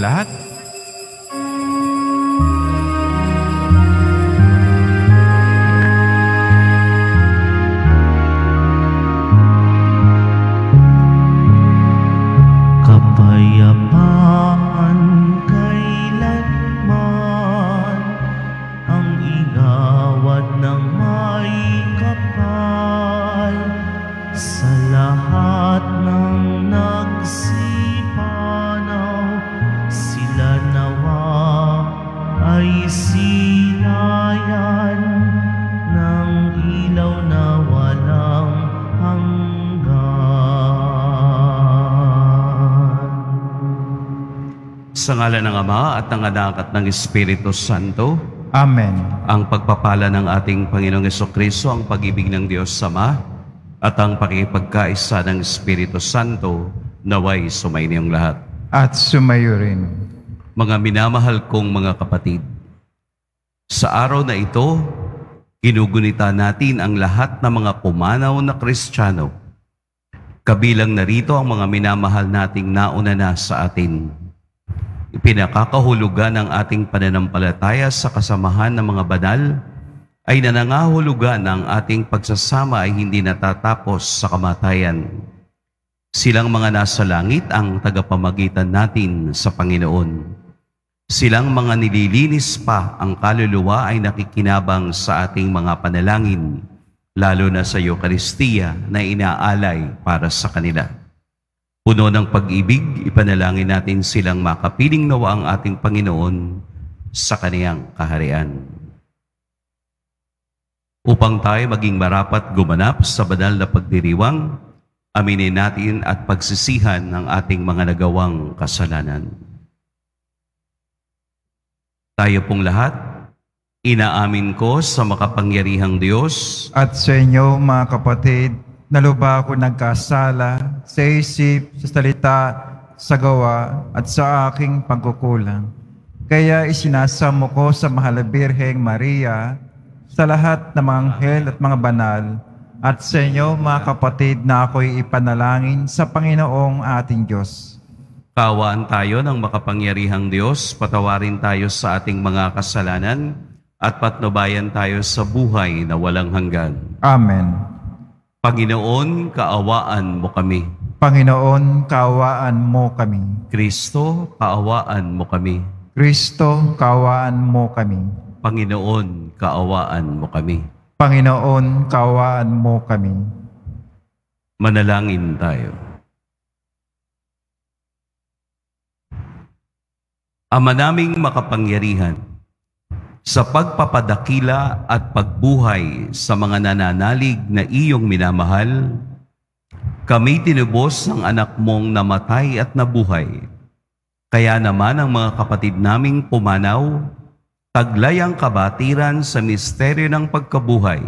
lahat ngalan ng Ama at ng Anak at ng Espiritu Santo. Amen. Ang pagpapala ng ating Panginoong Kristo, ang pag-ibig ng Diyos Sama, at ang pakipagkaisa ng Espiritu Santo naway sumainiyong lahat. At sumayo rin. Mga minamahal kong mga kapatid, sa araw na ito, ginugunita natin ang lahat ng mga pumanaw na Kristiyano. Kabilang narito ang mga minamahal nating nauna na sa atin. Ipinakakahulugan ng ating pananampalataya sa kasamahan ng mga banal ay nanangahulugan ng ating pagsasama ay hindi natatapos sa kamatayan. Silang mga nasa langit ang tagapamagitan natin sa Panginoon. Silang mga nililinis pa ang kaluluwa ay nakikinabang sa ating mga panalangin, lalo na sa Eukaristiya na inaalay para sa kanila. Puno ng pag-ibig, ipanalangin natin silang makapiling nawa ang ating Panginoon sa kaniyang kaharian. Upang tayo maging marapat gumanap sa banal na pagdiriwang, aminin natin at pagsisihan ng ating mga nagawang kasalanan. Tayo pong lahat, inaamin ko sa makapangyarihang Diyos at sa inyo mga kapatid Naluba ako ng kasala sa isip, sa salita, sa gawa at sa aking pagkukulang. Kaya isinasamo ko sa Mahal Birheng Maria, sa lahat ng mga anghel at mga banal, at sa inyo mga kapatid na ako'y ipanalangin sa Panginoong ating Diyos. Kawaan tayo ng makapangyarihang Diyos, patawarin tayo sa ating mga kasalanan, at patnubayan tayo sa buhay na walang hanggan. Amen. Panginoon, kaawaan mo kami. Panginoon, kaawaan mo kami. Kristo, kaawaan mo kami. Kristo, kaawaan mo kami. Panginoon, kaawaan mo kami. Panginoon, kaawaan mo kami. Manalangin tayo. Ama naming makapangyarihan, sa pagpapadakila at pagbuhay sa mga nananalig na iyong minamahal, kami tinubos ng anak mong namatay at nabuhay. Kaya naman ang mga kapatid naming pumanaw, taglay ang kabatiran sa misteryo ng pagkabuhay,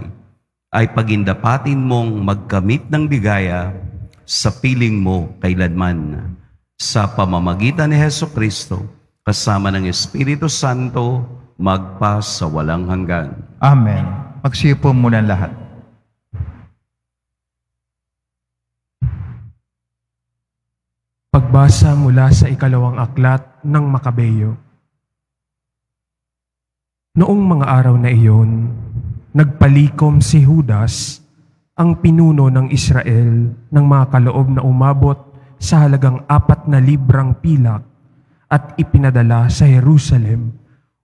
ay pagindapatin mong magkamit ng bigaya sa piling mo kailanman. Sa pamamagitan ni Heso Kristo, kasama ng Espiritu Santo, magpas sa walang hanggan. Amen. Magsipo muna lahat. Pagbasa mula sa ikalawang aklat ng Makabeyo. Noong mga araw na iyon, nagpalikom si Judas, ang pinuno ng Israel, ng mga kaloob na umabot sa halagang apat na librang pilak at ipinadala sa Jerusalem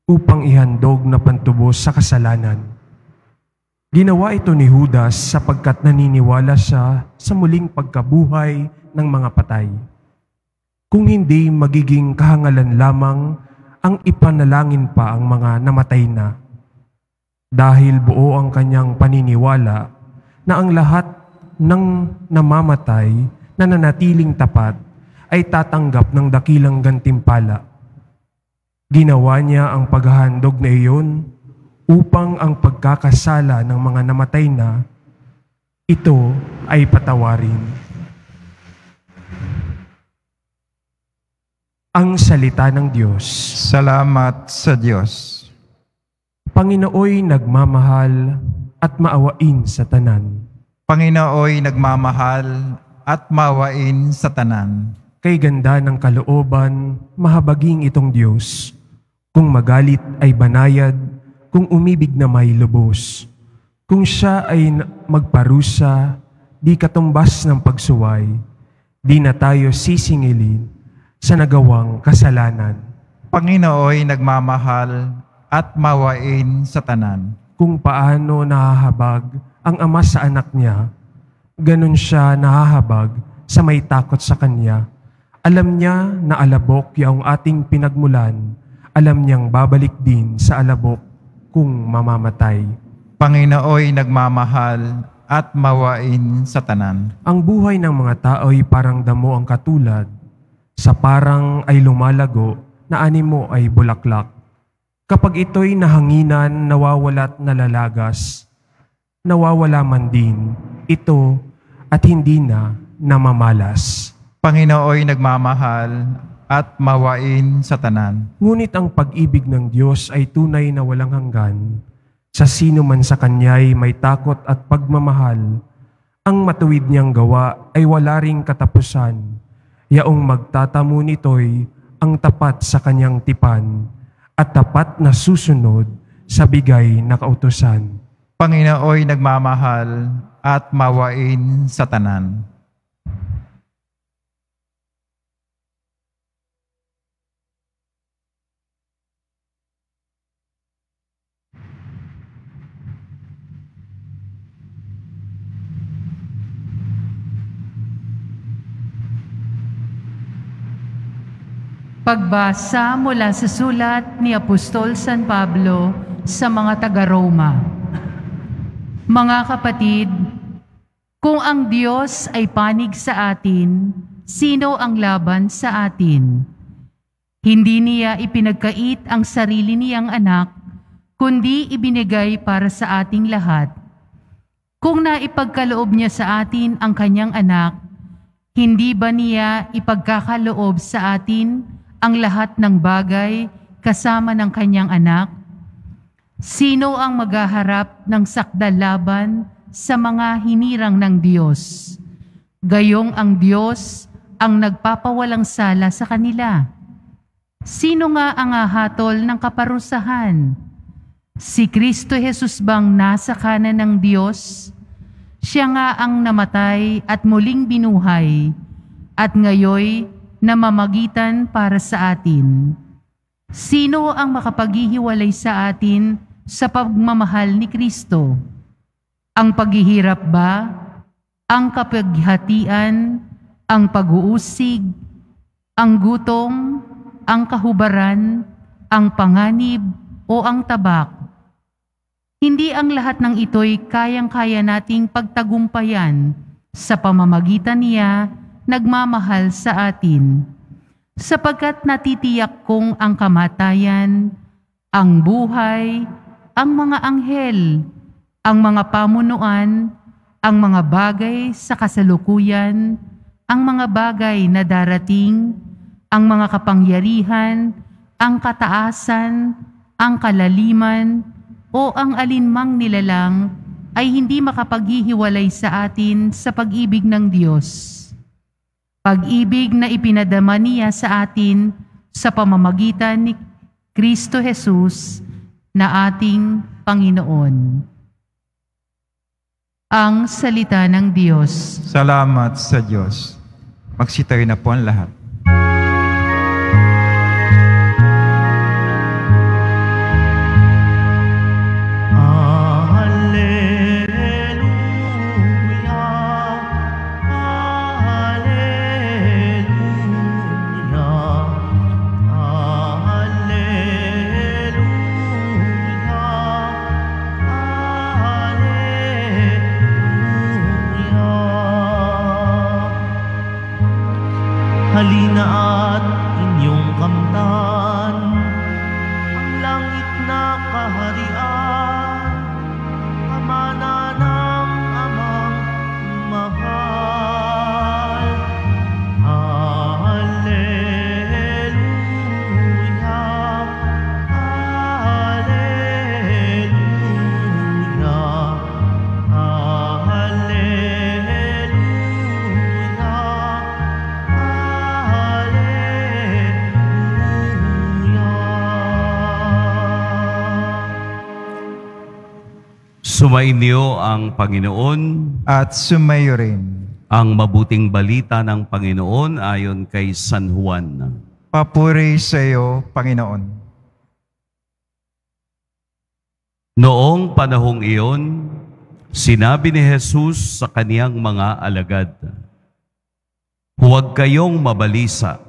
upang ihandog na pantubos sa kasalanan. Ginawa ito ni Judas sapagkat naniniwala siya sa muling pagkabuhay ng mga patay. Kung hindi, magiging kahangalan lamang ang ipanalangin pa ang mga namatay na. Dahil buo ang kanyang paniniwala na ang lahat ng namamatay na nanatiling tapat ay tatanggap ng dakilang gantimpala Ginawa niya ang paghahandog na iyon upang ang pagkakasala ng mga namatay na ito ay patawarin. Ang salita ng Diyos. Salamat sa Diyos. Panginooy nagmamahal at maawain sa tanan. Panginooy nagmamahal at maawain sa tanan. Kay ganda ng kalooban, mahabaging itong Diyos kung magalit ay banayad, kung umibig na may lubos. Kung siya ay magparusa, di katumbas ng pagsuway, di na tayo sisingilin sa nagawang kasalanan. Panginooy nagmamahal at mawain sa tanan. Kung paano nahahabag ang ama sa anak niya, ganun siya nahahabag sa may takot sa kanya. Alam niya na alabok yaong ating pinagmulan alam niyang babalik din sa alabok kung mamamatay. Panginooy nagmamahal at mawain sa tanan. Ang buhay ng mga tao ay parang damo ang katulad, sa parang ay lumalago na animo ay bulaklak. Kapag ito'y nahanginan, nawawala't nalalagas, nawawala man din ito at hindi na namamalas. Panginooy nagmamahal at mawain sa tanan. Ngunit ang pag-ibig ng Diyos ay tunay na walang hanggan. Sa sino man sa Kanya'y may takot at pagmamahal, ang matuwid niyang gawa ay wala ring katapusan. Yaong magtatamo nito'y ang tapat sa kanyang tipan at tapat na susunod sa bigay na kautosan. Panginooy nagmamahal at mawain sa tanan. Pagbasa mula sa sulat ni Apostol San Pablo sa mga taga-Roma. Mga kapatid, kung ang Diyos ay panig sa atin, sino ang laban sa atin? Hindi niya ipinagkait ang sarili niyang anak, kundi ibinigay para sa ating lahat. Kung naipagkaloob niya sa atin ang kanyang anak, hindi ba niya ipagkakaloob sa atin ang lahat ng bagay kasama ng kanyang anak? Sino ang maghaharap ng sakda laban sa mga hinirang ng Diyos? Gayong ang Diyos ang nagpapawalang sala sa kanila. Sino nga ang ahatol ng kaparusahan? Si Kristo Jesus bang nasa kanan ng Diyos? Siya nga ang namatay at muling binuhay, at ngayoy na mamagitan para sa atin. Sino ang makapaghihiwalay sa atin sa pagmamahal ni Kristo? Ang paghihirap ba? Ang kapaghatian? Ang pag-uusig? Ang gutom? Ang kahubaran? Ang panganib? O ang tabak? Hindi ang lahat ng ito'y kayang-kaya nating pagtagumpayan sa pamamagitan niya nagmamahal sa atin, sapagkat natitiyak kong ang kamatayan, ang buhay, ang mga anghel, ang mga pamunuan, ang mga bagay sa kasalukuyan, ang mga bagay na darating, ang mga kapangyarihan, ang kataasan, ang kalaliman, o ang alinmang nilalang ay hindi makapaghihiwalay sa atin sa pag-ibig ng Diyos pag-ibig na ipinadama niya sa atin sa pamamagitan ni Kristo Jesus na ating Panginoon. Ang salita ng Diyos. Salamat sa Diyos. Magsitayo na po ang lahat. halina Sumainyo ang Panginoon at sumayo rin ang mabuting balita ng Panginoon ayon kay San Juan. Papuri sa iyo, Panginoon. Noong panahong iyon, sinabi ni Jesus sa kaniyang mga alagad, Huwag kayong mabalisa.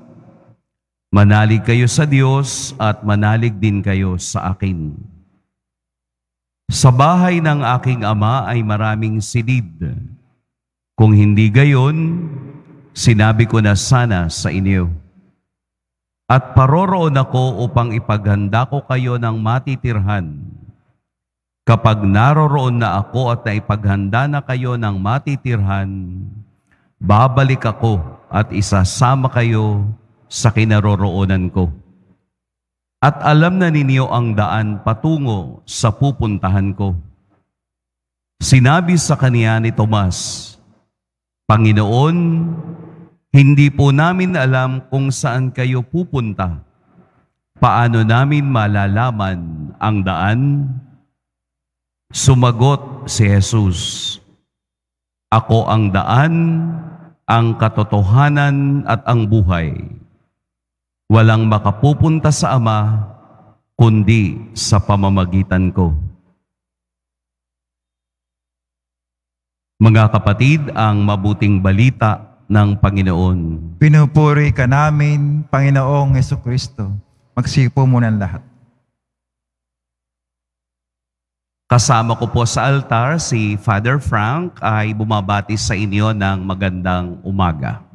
Manalig kayo sa Diyos at manalig din kayo sa akin. Sa bahay ng aking ama ay maraming silid. Kung hindi gayon, sinabi ko na sana sa inyo. At paroroon ako upang ipaghanda ko kayo ng matitirhan. Kapag naroroon na ako at naipaghanda na kayo ng matitirhan, babalik ako at isasama kayo sa kinaroroonan ko.'" at alam na ninyo ang daan patungo sa pupuntahan ko. Sinabi sa kaniya ni Tomas, Panginoon, hindi po namin alam kung saan kayo pupunta. Paano namin malalaman ang daan? Sumagot si Jesus, Ako ang daan, ang katotohanan at ang buhay walang makapupunta sa Ama kundi sa pamamagitan ko. Mga kapatid, ang mabuting balita ng Panginoon. Pinupuri ka namin, Panginoong Yeso Kristo. Magsipo mo ng lahat. Kasama ko po sa altar si Father Frank ay bumabati sa inyo ng magandang umaga.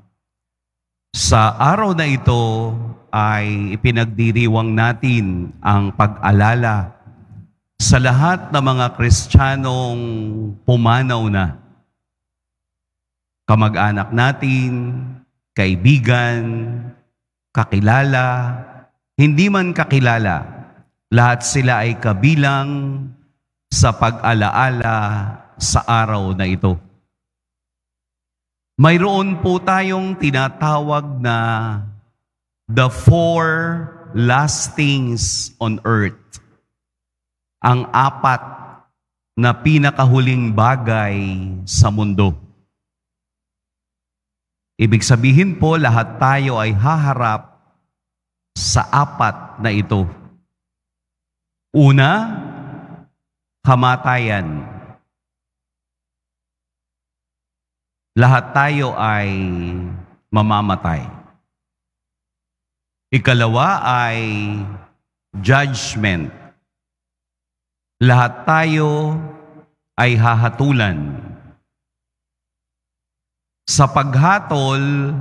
Sa araw na ito, ay ipinagdiriwang natin ang pag-alala sa lahat ng mga Kristiyanong pumanaw na. Kamag-anak natin, kaibigan, kakilala, hindi man kakilala, lahat sila ay kabilang sa pag-alaala sa araw na ito. Mayroon po tayong tinatawag na the four last things on earth. Ang apat na pinakahuling bagay sa mundo. Ibig sabihin po, lahat tayo ay haharap sa apat na ito. Una, kamatayan. Lahat tayo ay mamamatay. Ikalawa ay judgment. Lahat tayo ay hahatulan. Sa paghatol,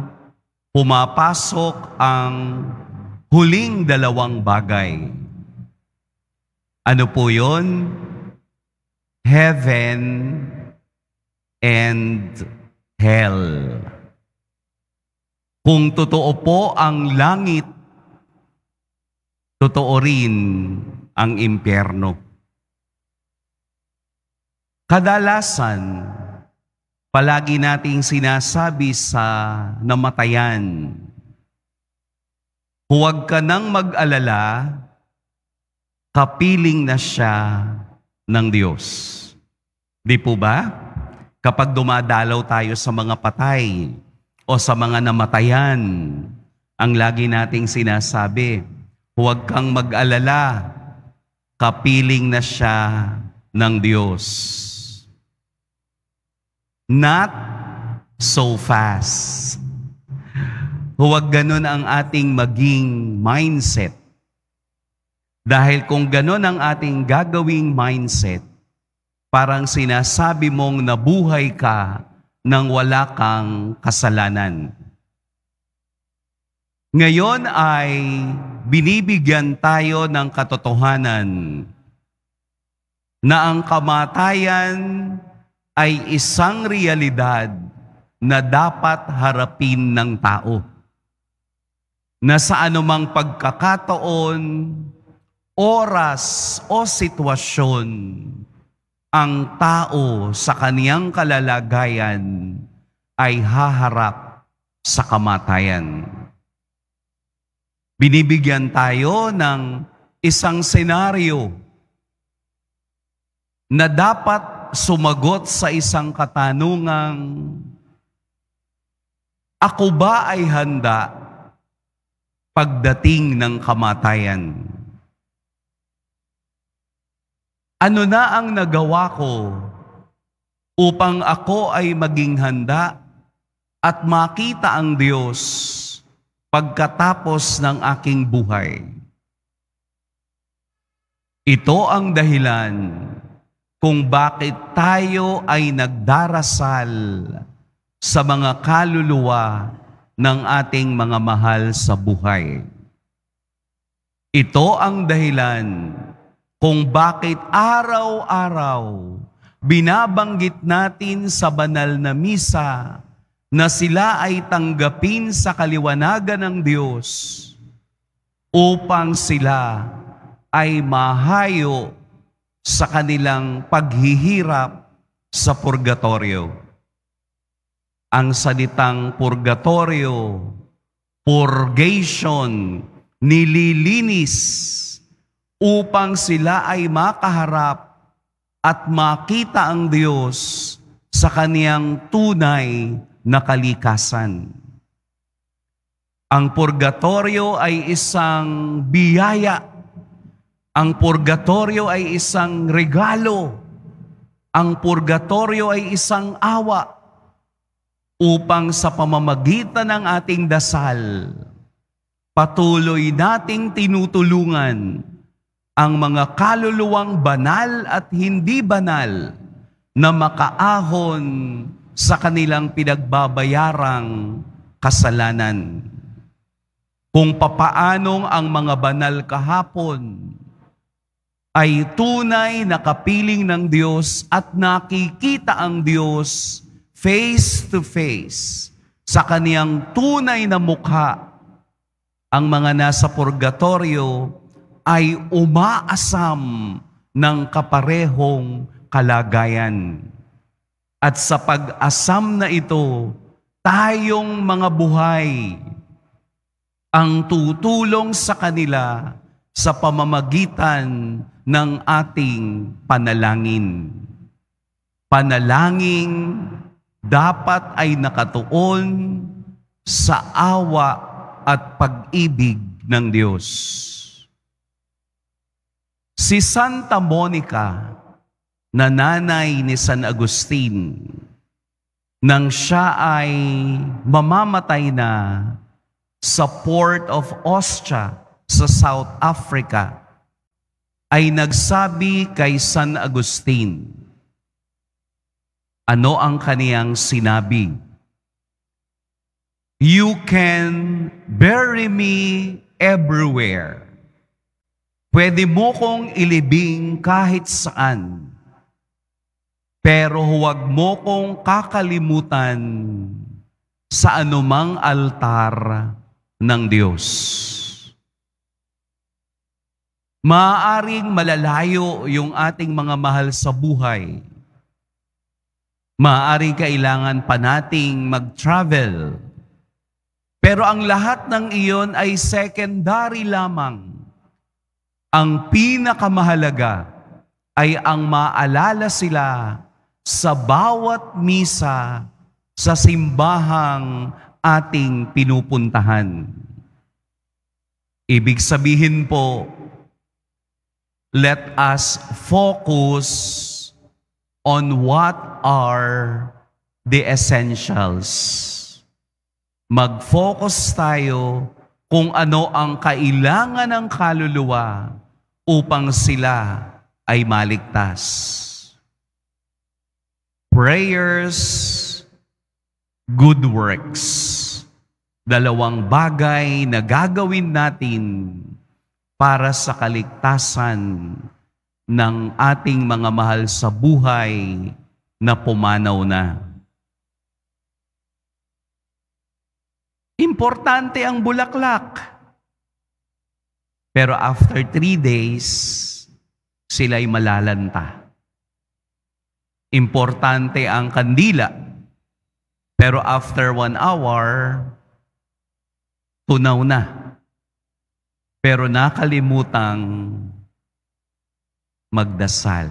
pumapasok ang huling dalawang bagay. Ano po yon? Heaven and hell. Kung totoo po ang langit totoo rin ang impyerno. Kadalasan, palagi nating sinasabi sa namatayan, huwag ka nang mag-alala, kapiling na siya ng Diyos. Di po ba? Kapag dumadalaw tayo sa mga patay o sa mga namatayan, ang lagi nating sinasabi, Huwag kang mag-alala. Kapiling na siya ng Diyos. Not so fast. Huwag ganun ang ating maging mindset. Dahil kung ganun ang ating gagawing mindset, parang sinasabi mong nabuhay ka nang wala kang kasalanan. Ngayon ay binibigyan tayo ng katotohanan na ang kamatayan ay isang realidad na dapat harapin ng tao. Na sa anumang pagkakataon, oras o sitwasyon, ang tao sa kaniyang kalalagayan ay haharap sa kamatayan. Binibigyan tayo ng isang senaryo na dapat sumagot sa isang katanungang, Ako ba ay handa pagdating ng kamatayan? Ano na ang nagawa ko upang ako ay maging handa at makita ang Diyos pagkatapos ng aking buhay. Ito ang dahilan kung bakit tayo ay nagdarasal sa mga kaluluwa ng ating mga mahal sa buhay. Ito ang dahilan kung bakit araw-araw binabanggit natin sa banal na misa na sila ay tanggapin sa kaliwanagan ng Diyos upang sila ay mahayo sa kanilang paghihirap sa purgatorio. Ang salitang purgatorio, purgation, nililinis upang sila ay makaharap at makita ang Diyos sa kaniyang tunay na kalikasan. Ang purgatorio ay isang biyaya. Ang purgatorio ay isang regalo. Ang purgatorio ay isang awa upang sa pamamagitan ng ating dasal, patuloy nating tinutulungan ang mga kaluluwang banal at hindi banal na makaahon sa kanilang pinagbabayarang kasalanan. Kung papaanong ang mga banal kahapon ay tunay na kapiling ng Diyos at nakikita ang Diyos face to face sa kaniyang tunay na mukha, ang mga nasa purgatorio ay umaasam ng kaparehong kalagayan. At sa pag-asam na ito, tayong mga buhay ang tutulong sa kanila sa pamamagitan ng ating panalangin. Panalangin dapat ay nakatuon sa awa at pag-ibig ng Diyos. Si Santa Monica, na nanay ni San Agustin nang siya ay mamamatay na sa port of Ostia sa South Africa ay nagsabi kay San Agustin, ano ang kaniyang sinabi? You can bury me everywhere. Pwede mo kong ilibing kahit saan. Pero huwag mo kong kakalimutan sa anumang altar ng Diyos. Maaring malalayo yung ating mga mahal sa buhay. Maaring kailangan pa nating mag-travel. Pero ang lahat ng iyon ay secondary lamang. Ang pinakamahalaga ay ang maalala sila sa bawat misa sa simbahang ating pinupuntahan. Ibig sabihin po, let us focus on what are the essentials. Mag-focus tayo kung ano ang kailangan ng kaluluwa upang sila ay maligtas prayers, good works. Dalawang bagay na gagawin natin para sa kaligtasan ng ating mga mahal sa buhay na pumanaw na. Importante ang bulaklak. Pero after three days, sila'y malalanta. Importante ang kandila. Pero after one hour, tunaw na. Pero nakalimutang magdasal.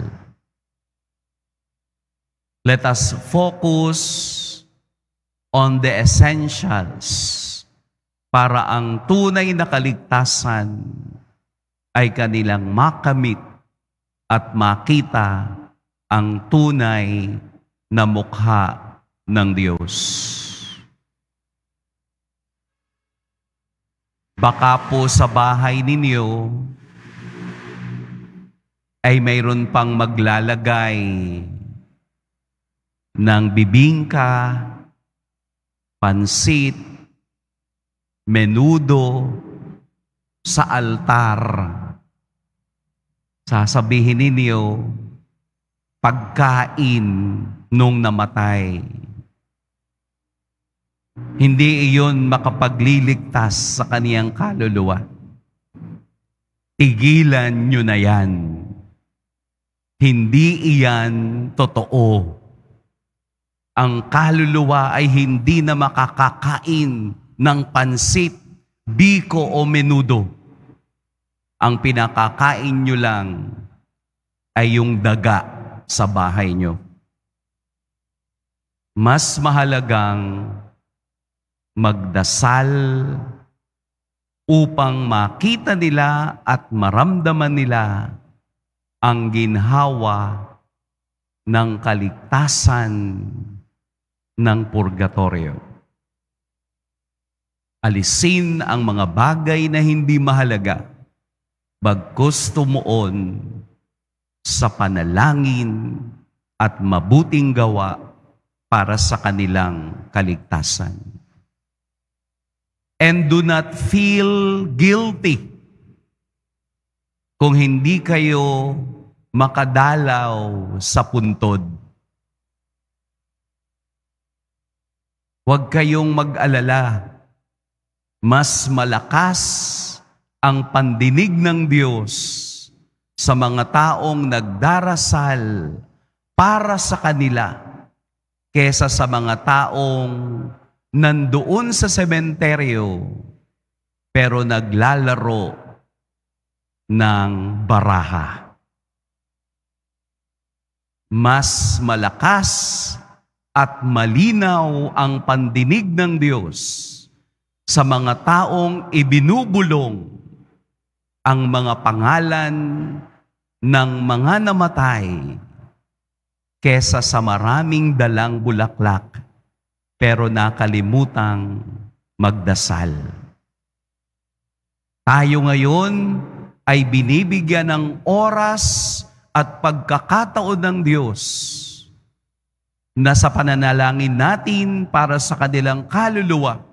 Let us focus on the essentials para ang tunay na kaligtasan ay kanilang makamit at makita ang tunay na mukha ng Diyos. Baka po sa bahay ninyo ay mayroon pang maglalagay ng bibingka, pansit, menudo sa altar. Sasabihin ninyo, pagkain nung namatay. Hindi iyon makapagliligtas sa kaniyang kaluluwa. Tigilan nyo na yan. Hindi iyan totoo. Ang kaluluwa ay hindi na makakakain ng pansit, biko o menudo. Ang pinakakain nyo lang ay yung daga sa bahay nyo. Mas mahalagang magdasal upang makita nila at maramdaman nila ang ginhawa ng kaligtasan ng purgatorio. Alisin ang mga bagay na hindi mahalaga, bagkus tumuon sa panalangin at mabuting gawa para sa kanilang kaligtasan. And do not feel guilty kung hindi kayo makadalaw sa puntod. Huwag kayong mag-alala. Mas malakas ang pandinig ng Diyos sa mga taong nagdarasal para sa kanila kesa sa mga taong nandoon sa sementeryo pero naglalaro ng baraha. Mas malakas at malinaw ang pandinig ng Diyos sa mga taong ibinubulong ang mga pangalan ng mga namatay kesa sa maraming dalang bulaklak pero nakalimutang magdasal. Tayo ngayon ay binibigyan ng oras at pagkakataon ng Diyos na sa pananalangin natin para sa kanilang kaluluwa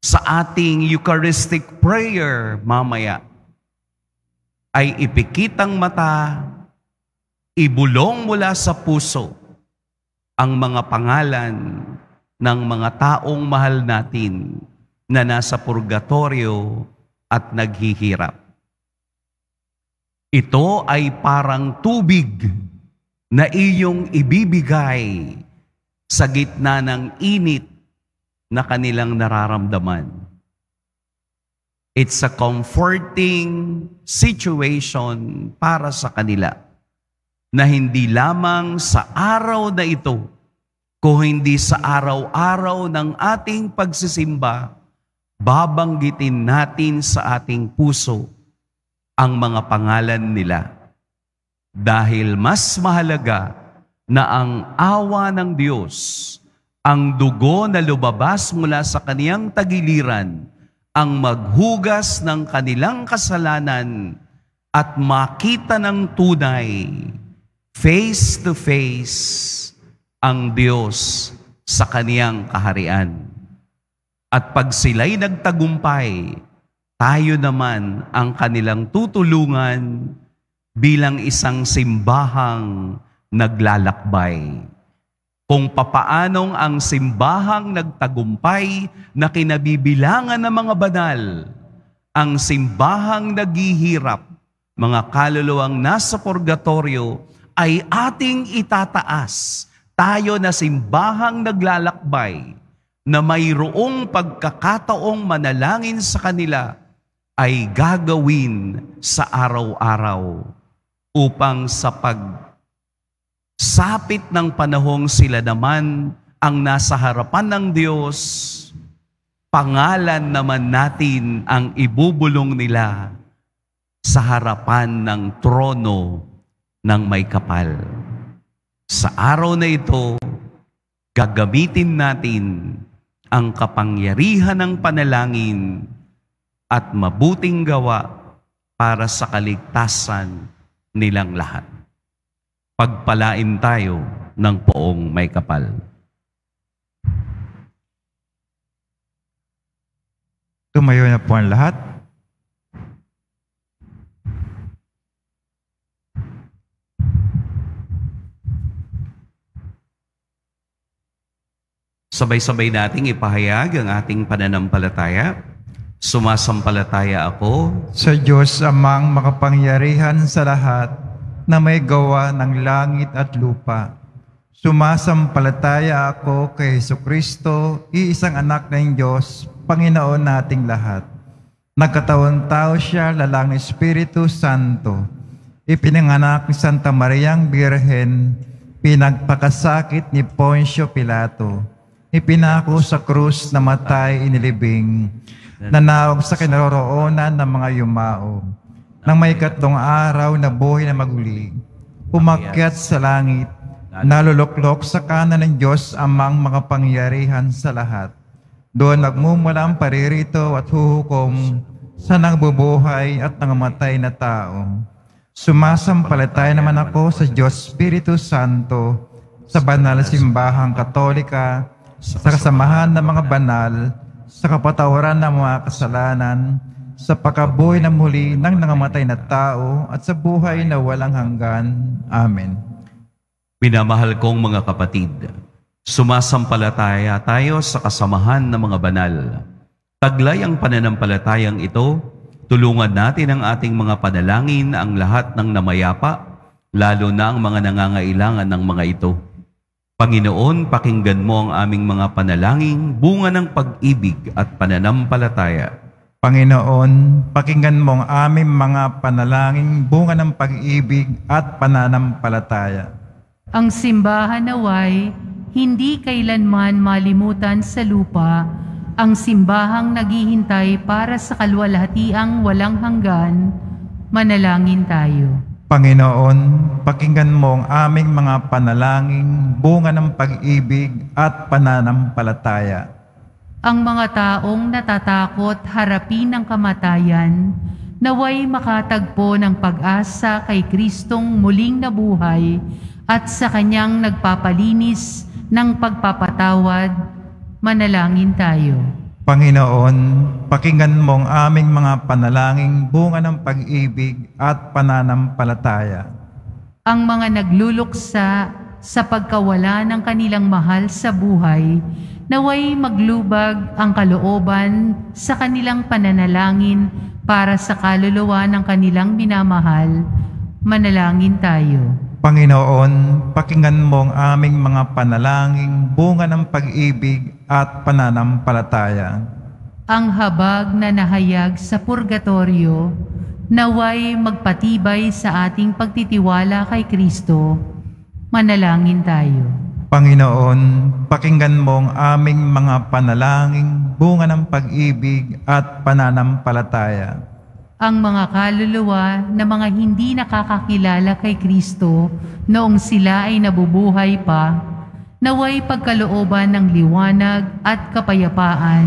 sa ating Eucharistic prayer mamaya ay ipikitang mata, ibulong mula sa puso ang mga pangalan ng mga taong mahal natin na nasa purgatorio at naghihirap. Ito ay parang tubig na iyong ibibigay sa gitna ng init na kanilang nararamdaman. It's a comforting situation para sa kanila na hindi lamang sa araw na ito, kung hindi sa araw-araw ng ating pagsisimba, babanggitin natin sa ating puso ang mga pangalan nila. Dahil mas mahalaga na ang awa ng Diyos, ang dugo na lubabas mula sa kaniyang tagiliran, ang maghugas ng kanilang kasalanan at makita ng tunay face to face ang Diyos sa kaniyang kaharian. At pag sila'y nagtagumpay, tayo naman ang kanilang tutulungan bilang isang simbahang naglalakbay kung papaanong ang simbahang nagtagumpay na kinabibilangan ng mga banal, ang simbahang naghihirap, mga kaluluwang nasa purgatorio, ay ating itataas tayo na simbahang naglalakbay na mayroong pagkakataong manalangin sa kanila ay gagawin sa araw-araw upang sa pag Sapit ng panahong sila naman ang nasa harapan ng Diyos, pangalan naman natin ang ibubulong nila sa harapan ng trono ng may kapal. Sa araw na ito, gagamitin natin ang kapangyarihan ng panalangin at mabuting gawa para sa kaligtasan nilang lahat pagpalain tayo ng poong may kapal. Tumayo na po ang lahat. Sabay-sabay nating ipahayag ang ating pananampalataya. Sumasampalataya ako sa Diyos amang makapangyarihan sa lahat na may gawa ng langit at lupa. Sumasampalataya ako kay Heso Kristo, iisang anak ng Diyos, Panginoon nating lahat. Nagkatawan tao siya, lalang Espiritu Santo. Ipinanganak ni Santa Mariang Birhen, pinagpakasakit ni Poncio Pilato. Ipinako sa krus na matay inilibing, nanawag sa kinaroroonan ng mga yumao nang may katlong araw na buhay na maguli, umakyat sa langit, naluluklok sa kanan ng Diyos amang makapangyarihan sa lahat. Doon nagmumula ang paririto at huhukom sa nagbubuhay at nangamatay na tao. Sumasampalataya naman ako sa Diyos Espiritu Santo, sa banal na simbahang katolika, sa kasamahan ng mga banal, sa kapatawaran ng mga kasalanan, sa pakabuhay na muli ng nangamatay na tao at sa buhay na walang hanggan. Amen. Minamahal kong mga kapatid, sumasampalataya tayo sa kasamahan ng mga banal. Taglay ang pananampalatayang ito, tulungan natin ang ating mga panalangin ang lahat ng namayapa, lalo na ang mga nangangailangan ng mga ito. Panginoon, pakinggan mo ang aming mga panalangin, bunga ng pag-ibig at pananampalataya Panginoon, pakinggan mo ang aming mga panalangin, bunga ng pag-ibig at pananampalataya. Ang simbahan naway, hindi kailanman malimutan sa lupa, ang simbahang naghihintay para sa kalwalhatiang walang hanggan, manalangin tayo. Panginoon, pakinggan mo ang aming mga panalangin, bunga ng pag-ibig at pananampalataya ang mga taong natatakot harapin ang kamatayan naway makatagpo ng pag-asa kay Kristong muling nabuhay at sa Kanyang nagpapalinis ng pagpapatawad, manalangin tayo. Panginoon, pakinggan mo ang aming mga panalangin bunga ng pag-ibig at pananampalataya. Ang mga nagluluksa sa pagkawala ng kanilang mahal sa buhay naway maglubag ang kalooban sa kanilang pananalangin para sa kaluluwa ng kanilang minamahal, manalangin tayo. Panginoon, pakinggan mo ang aming mga panalangin, bunga ng pag-ibig at pananampalataya. Ang habag na nahayag sa purgatorio, naway magpatibay sa ating pagtitiwala kay Kristo, manalangin tayo. Panginoon, pakinggan mo ang aming mga panalangin, bunga ng pag-ibig at pananampalataya. Ang mga kaluluwa na mga hindi nakakakilala kay Kristo noong sila ay nabubuhay pa, naway pagkalooban ng liwanag at kapayapaan,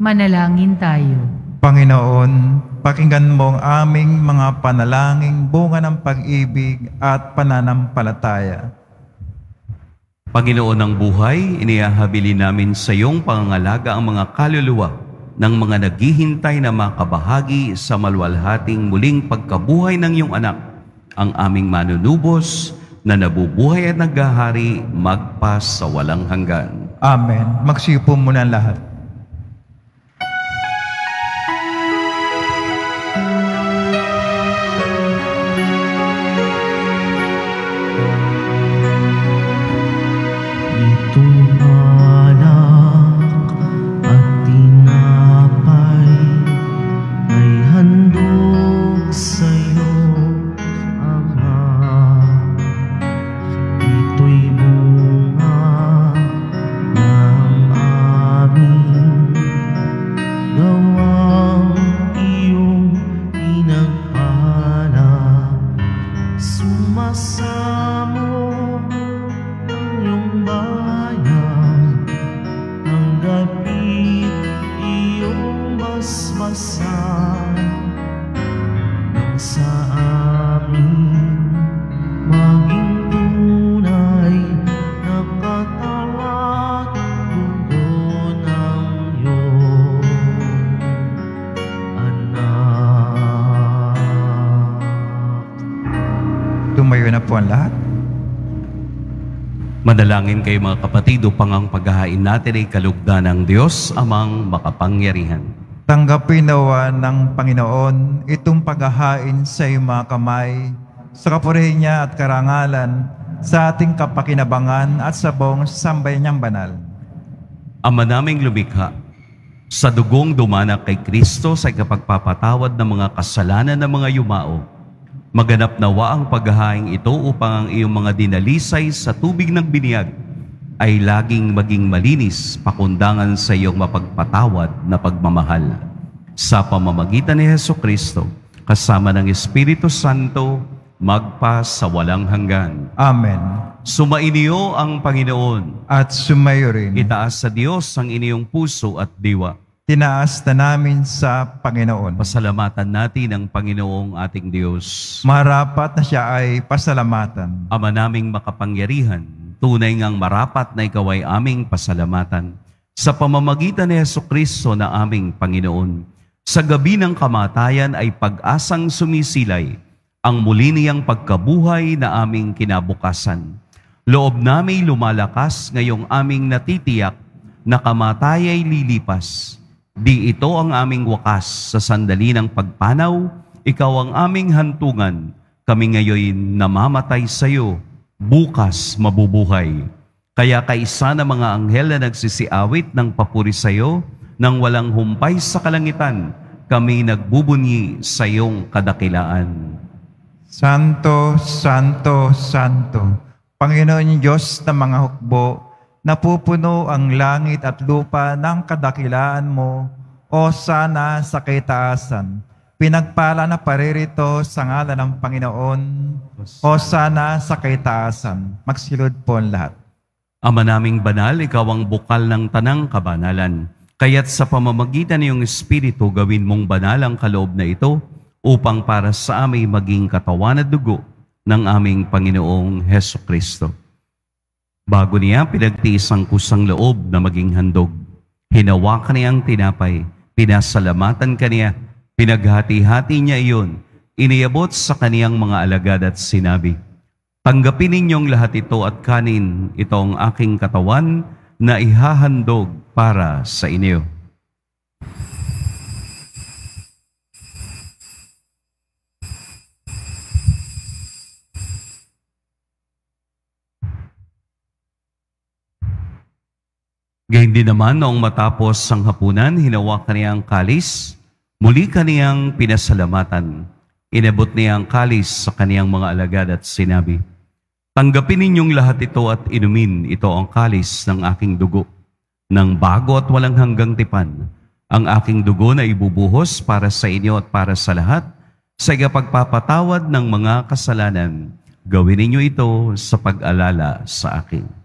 manalangin tayo. Panginoon, pakinggan mo ang aming mga panalangin bunga ng pag-ibig at pananampalataya Panginoon ng buhay, inihahabilin namin sa iyong pangangalaga ang mga kaluluwa ng mga naghihintay na makabahagi sa malwalhating muling pagkabuhay ng iyong anak, ang aming manunubos na nabubuhay at naghahari magpas sa walang hanggan. Amen. Magsiyo po muna lahat. Manalangin kayo mga kapatid upang ang paghahain natin ay kalugdan ng Diyos amang makapangyarihan. Tanggapin nawa ng Panginoon itong paghahain sa iyong mga kamay sa kapurihin niya at karangalan sa ating kapakinabangan at sa buong sambay niyang banal. Ama naming lumikha, sa dugong dumana kay Kristo sa kapagpapatawad ng mga kasalanan ng mga yumao, Maganap nawa ang paghahaing ito upang ang iyong mga dinalisay sa tubig ng biniyag ay laging maging malinis pakundangan sa iyong mapagpatawad na pagmamahal. Sa pamamagitan ni Heso Kristo, kasama ng Espiritu Santo, magpa sa walang hanggan. Amen. Sumainyo ang Panginoon. At sumayo rin. Itaas sa Diyos ang iniyong puso at diwa tinaas na namin sa Panginoon. Pasalamatan natin ang Panginoong ating Diyos. Marapat na siya ay pasalamatan. Ama naming makapangyarihan, tunay ngang marapat na ikaw ay aming pasalamatan sa pamamagitan ni Yeso Kristo na aming Panginoon. Sa gabi ng kamatayan ay pag-asang sumisilay ang muli niyang pagkabuhay na aming kinabukasan. Loob namin lumalakas ngayong aming natitiyak na kamatay ay lilipas Di ito ang aming wakas sa sandali ng pagpanaw, ikaw ang aming hantungan, kami ngayon namamatay sa iyo, bukas mabubuhay. Kaya kaisa ng mga anghel na nagsisiawit ng papuri sa iyo, nang walang humpay sa kalangitan, kami nagbubunyi sa iyong kadakilaan. Santo, Santo, Santo, Panginoon Diyos ng mga hukbo, Napupuno ang langit at lupa ng kadakilaan mo, o sana sa kaitaasan. Pinagpala na paririto sa ngalan ng Panginoon, o sana sa kaitaasan. Magsilod po ang lahat. Ama naming banal, ikaw ang bukal ng tanang kabanalan. Kaya't sa pamamagitan ng iyong Espiritu, gawin mong banal ang kaloob na ito upang para sa aming maging katawan at dugo ng aming Panginoong Heso Kristo. Bago niya pinagtiis ang kusang loob na maging handog, hinawakan niya ang tinapay, pinasalamatan kaniya, pinaghati-hati niya iyon, iniyabot sa kaniyang mga alagad at sinabi, Tanggapin ninyong lahat ito at kanin, itong aking katawan na ihahandog para sa inyo. Gayun din naman noong matapos ang hapunan, hinawakan niya ang kalis, muli kaniyang pinasalamatan. Inabot niya ang kalis sa kaniyang mga alagad at sinabi, Tanggapin ninyong lahat ito at inumin ito ang kalis ng aking dugo, Nang bago at walang hanggang tipan. Ang aking dugo na ibubuhos para sa inyo at para sa lahat, sa ikapagpapatawad ng mga kasalanan. Gawin ninyo ito sa pag-alala sa akin.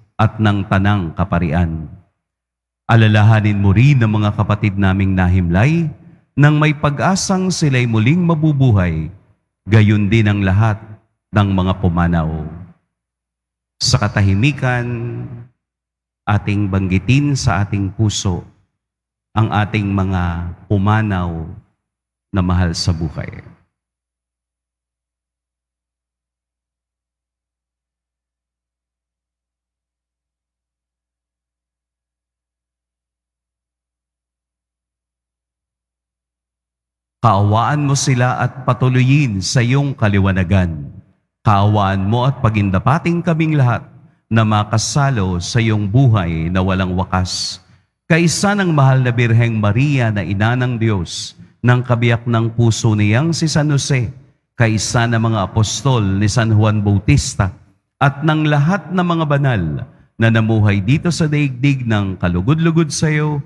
at ng tanang kaparian. Alalahanin mo rin ang mga kapatid naming nahimlay nang may pag-asang sila'y muling mabubuhay, gayon din ang lahat ng mga pumanaw. Sa katahimikan, ating banggitin sa ating puso ang ating mga pumanaw na mahal sa buhay. Kaawaan mo sila at patuloyin sa iyong kaliwanagan. Kaawaan mo at pagindapating kaming lahat na makasalo sa iyong buhay na walang wakas. Kaisa ng mahal na Birheng Maria na ina ng Diyos, ng kabiyak ng puso niyang si San Jose, kaisa ng mga apostol ni San Juan Bautista, at ng lahat ng mga banal na namuhay dito sa daigdig ng kalugod-lugod sa iyo,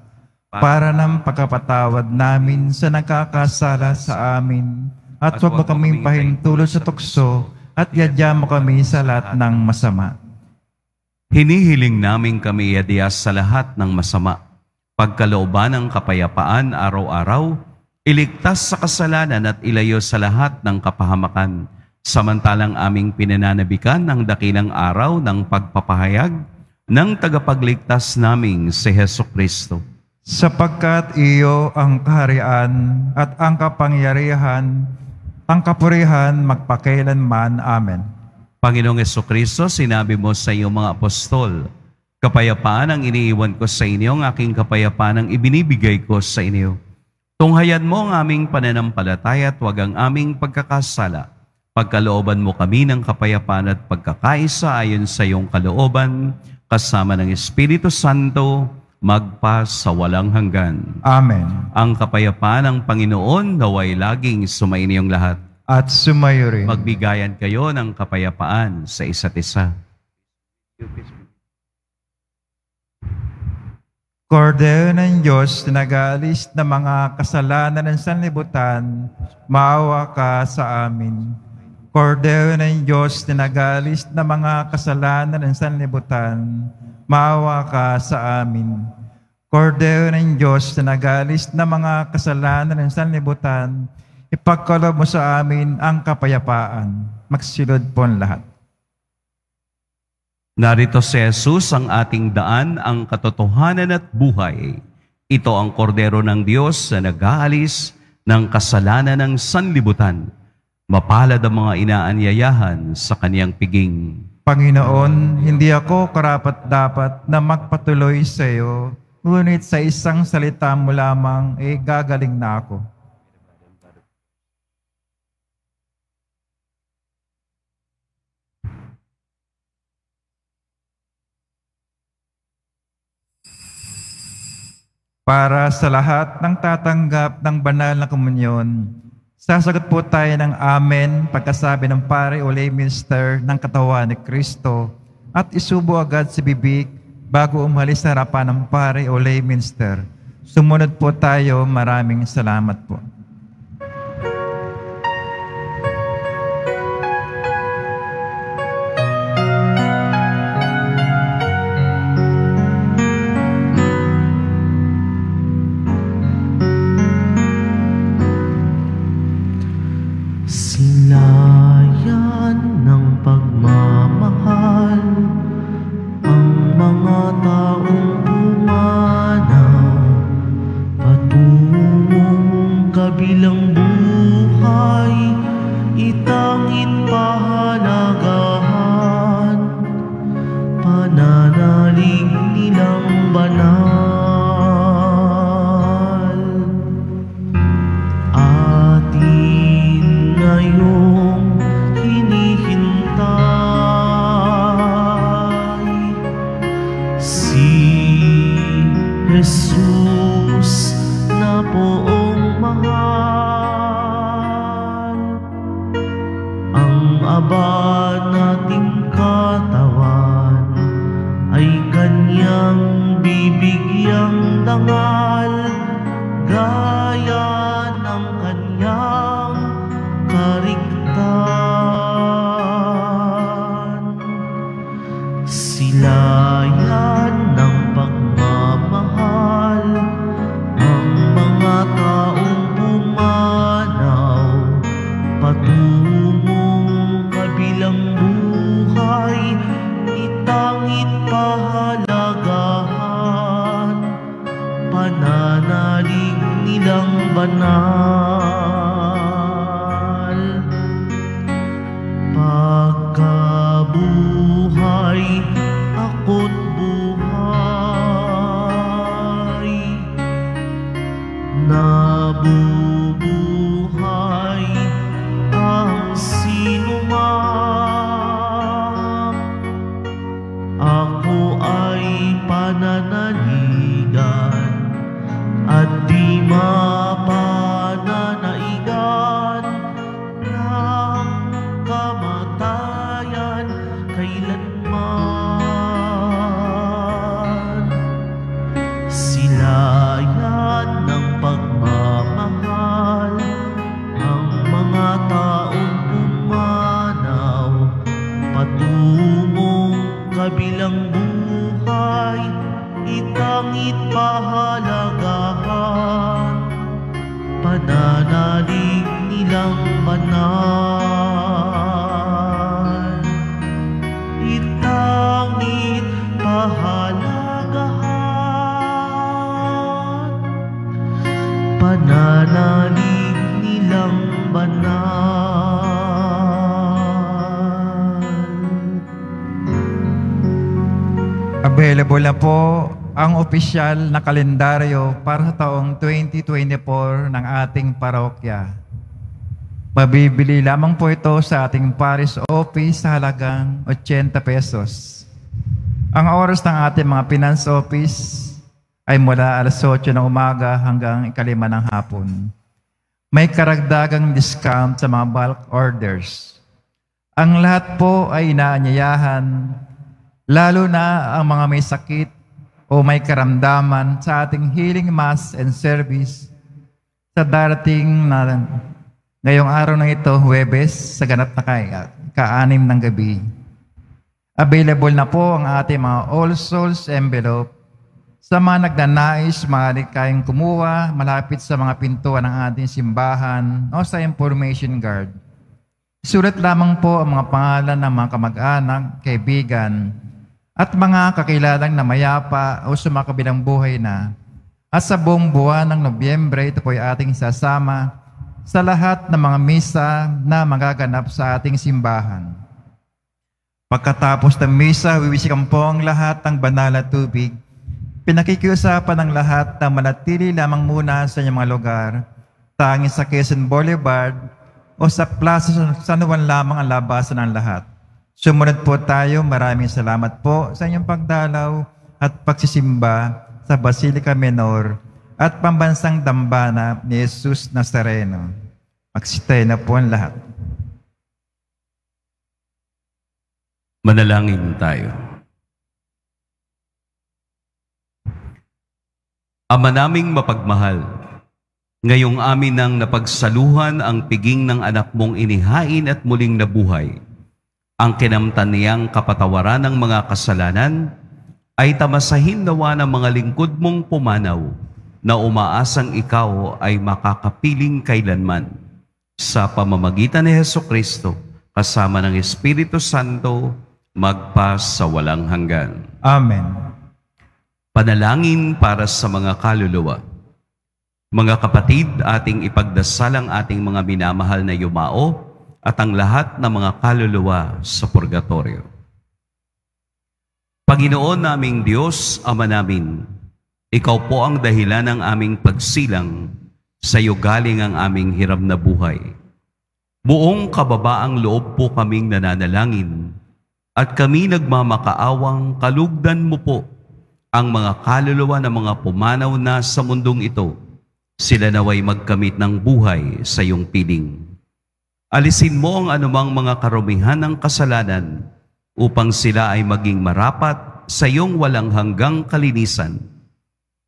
para ng pagkapatawad namin sa nakakasala sa amin at huwag mo kaming pahintulot sa tukso at yadya mo kami sa lahat ng masama. Hinihiling namin kami yadyas sa lahat ng masama. Pagkalooban ng kapayapaan araw-araw, iligtas sa kasalanan at ilayo sa lahat ng kapahamakan. Samantalang aming pinananabikan ng dakilang araw ng pagpapahayag ng tagapagligtas naming si Heso Kristo sapagkat iyo ang kaharian at ang kapangyarihan, ang kapurihan magpakailanman. Amen. Panginoong Yeso Kristo, sinabi mo sa iyong mga apostol, Kapayapaan ang iniiwan ko sa inyo, ang aking kapayapaan ang ibinibigay ko sa inyo. Tunghayan mo ang aming pananampalataya at huwag ang aming pagkakasala. Pagkalooban mo kami ng kapayapaan at pagkakaisa ayon sa iyong kalooban, kasama ng Espiritu Santo, magpa sa walang hanggan. Amen. Ang kapayapaan ng Panginoon naway laging sumainiyong lahat. At sumayo rin. Magbigayan kayo ng kapayapaan sa isa't isa. Kordeo ng Diyos na nag-aalis ng mga kasalanan ng sanlibutan, maawa ka sa amin. Kordeo ng Diyos na nag-aalis ng mga kasalanan ng sanlibutan, maawa maawa ka sa amin. Kordero ng Diyos na nagalis na mga kasalanan ng sanlibutan, ipagkalob mo sa amin ang kapayapaan. Magsilod po ang lahat. Narito si Jesus ang ating daan, ang katotohanan at buhay. Ito ang kordero ng Diyos na nag-aalis ng kasalanan ng sanlibutan. Mapalad ang mga inaanyayahan sa kaniyang piging. Panginoon, hindi ako karapat-dapat na magpatuloy sa iyo, ngunit sa isang salita mo lamang, eh gagaling na ako. Para sa lahat ng tatanggap ng banal na komunyon, Sasagot po tayo ng Amen, pagkasabi ng pare o lay minister ng katawan ni Kristo at isubo agad si bibig bago umalis sa harapan ng pare o lay minister. Sumunod po tayo. Maraming salamat po. kasamahan Ang aba nating katawan Ay kanyang bibigyang dangal belong Bula po ang opisyal na kalendaryo para sa taong 2024 ng ating parokya. Mabibili lamang po ito sa ating Paris office sa halagang 80 pesos. Ang oras ng ating mga finance office ay mula alas 8 ng umaga hanggang ikalima ng hapon. May karagdagang discount sa mga bulk orders. Ang lahat po ay inaanyayahan lalo na ang mga may sakit o may karamdaman sa ating healing mass and service sa darating na ngayong araw na ito, Huwebes, sa ganap na ka, ka ng gabi. Available na po ang ating mga All Souls envelope sa mga nagnanais, maaari kayong kumuha malapit sa mga pintuan ng ating simbahan o sa information guard. Sulat lamang po ang mga pangalan ng mga kamag-anak, kaibigan, at mga kakilalang na mayapa o sumakabilang buhay na. At sa buong buwan ng Nobyembre, ito po ay ating sasama sa lahat ng mga misa na magaganap sa ating simbahan. Pagkatapos ng misa, wiwisikan po ang lahat ng banal at tubig. Pinakikiusapan ng lahat na malatili lamang muna sa inyong mga lugar, tanging sa Quezon Boulevard o sa Plaza San Juan lamang ang labasan ng lahat. Sumunod po tayo. Maraming salamat po sa inyong pagdalaw at pagsisimba sa Basilica Menor at pambansang dambana ni Jesus Nazareno. Magsitay na po ang lahat. Manalangin tayo. Ama naming mapagmahal, ngayong amin nang napagsaluhan ang piging ng anak mong inihain at muling nabuhay ang kinamtan niyang kapatawaran ng mga kasalanan ay tamasahin nawa ng mga lingkod mong pumanaw na umaasang ikaw ay makakapiling kailanman sa pamamagitan ni Heso Kristo kasama ng Espiritu Santo magpa sa walang hanggan. Amen. Panalangin para sa mga kaluluwa. Mga kapatid, ating ipagdasal ang ating mga minamahal na yumao at ang lahat ng mga kaluluwa sa purgatorio. Panginoon naming Diyos, Ama namin, Ikaw po ang dahilan ng aming pagsilang, sa iyo galing ang aming hirap na buhay. Buong kababaang loob po kaming nananalangin at kami nagmamakaawang kalugdan mo po ang mga kaluluwa ng mga pumanaw na sa mundong ito. Sila naway magkamit ng buhay sa iyong piling. Alisin mo ang anumang mga karumihan ng kasalanan upang sila ay maging marapat sa iyong walang hanggang kalinisan.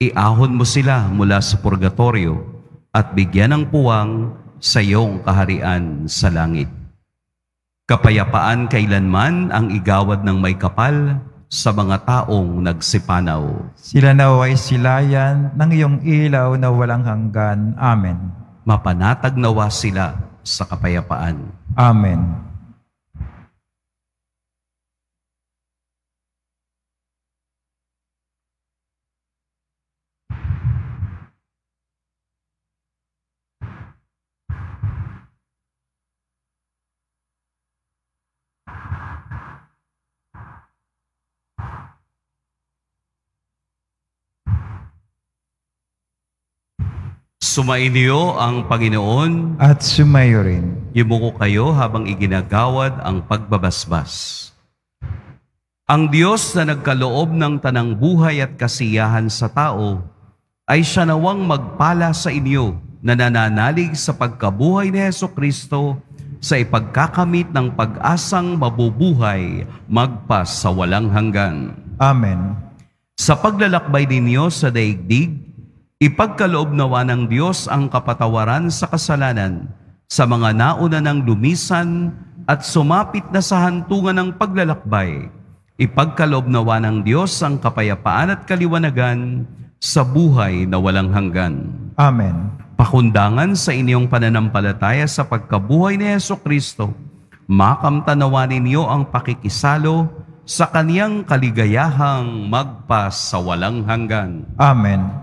Iahon mo sila mula sa purgatorio at bigyan ng puwang sa iyong kaharian sa langit. Kapayapaan kailanman ang igawad ng may kapal sa mga taong nagsipanaw. Sila naway silayan ng iyong ilaw na walang hanggan. Amen. Mapanatag nawa sila sa kapayapaan. Amen. Sumainyo ang Panginoon at sumayo rin. Yumuko kayo habang iginagawad ang pagbabasbas. Ang Diyos na nagkaloob ng tanang buhay at kasiyahan sa tao ay siya nawang magpala sa inyo na nananalig sa pagkabuhay ni Heso Kristo sa ipagkakamit ng pag-asang mabubuhay magpas sa walang hanggan. Amen. Sa paglalakbay ninyo sa daigdig, Ipagkaloob nawa ng Diyos ang kapatawaran sa kasalanan sa mga nauna ng lumisan at sumapit na sa hantungan ng paglalakbay. Ipagkaloob nawa ng Diyos ang kapayapaan at kaliwanagan sa buhay na walang hanggan. Amen. Pakundangan sa inyong pananampalataya sa pagkabuhay ni Yeso Kristo, makamtanawa ninyo ang pakikisalo sa kaniyang kaligayahang magpas sa walang hanggan. Amen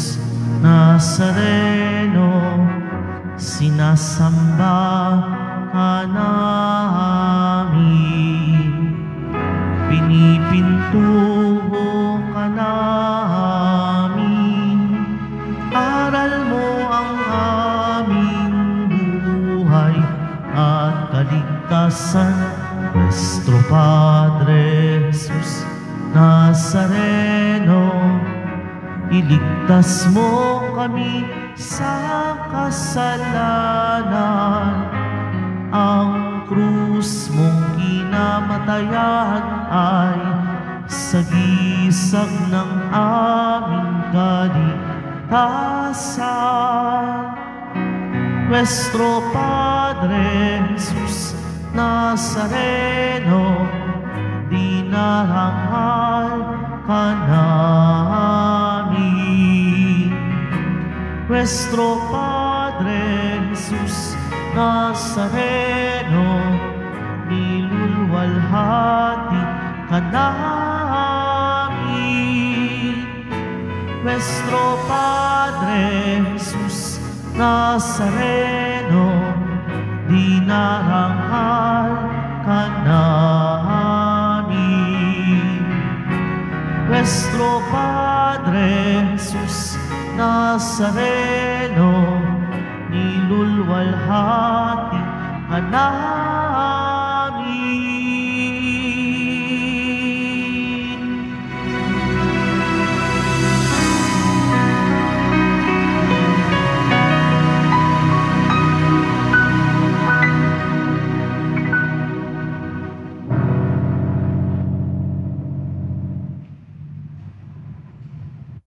Nazareno, sinasamba ka namin. Pinipintuho ka namin, aral mo ang aming buhay at kaligtasan, Nuestro Padre. Iligtas mo kami sa kasalanan Ang krus mong kinamatayan ay Sagisag ng aming kaligtasan Nuestro Padre Jesus Nazareno Dinaranghal ka na nuestro Padre Jesús Nazareno, nilulwalhati ka namin. Nuestro Padre Jesús Nazareno, dinaranghal ka namin. Nuestro Padre Jesús Nazareno, Nazareno, nilulwalhati hanap.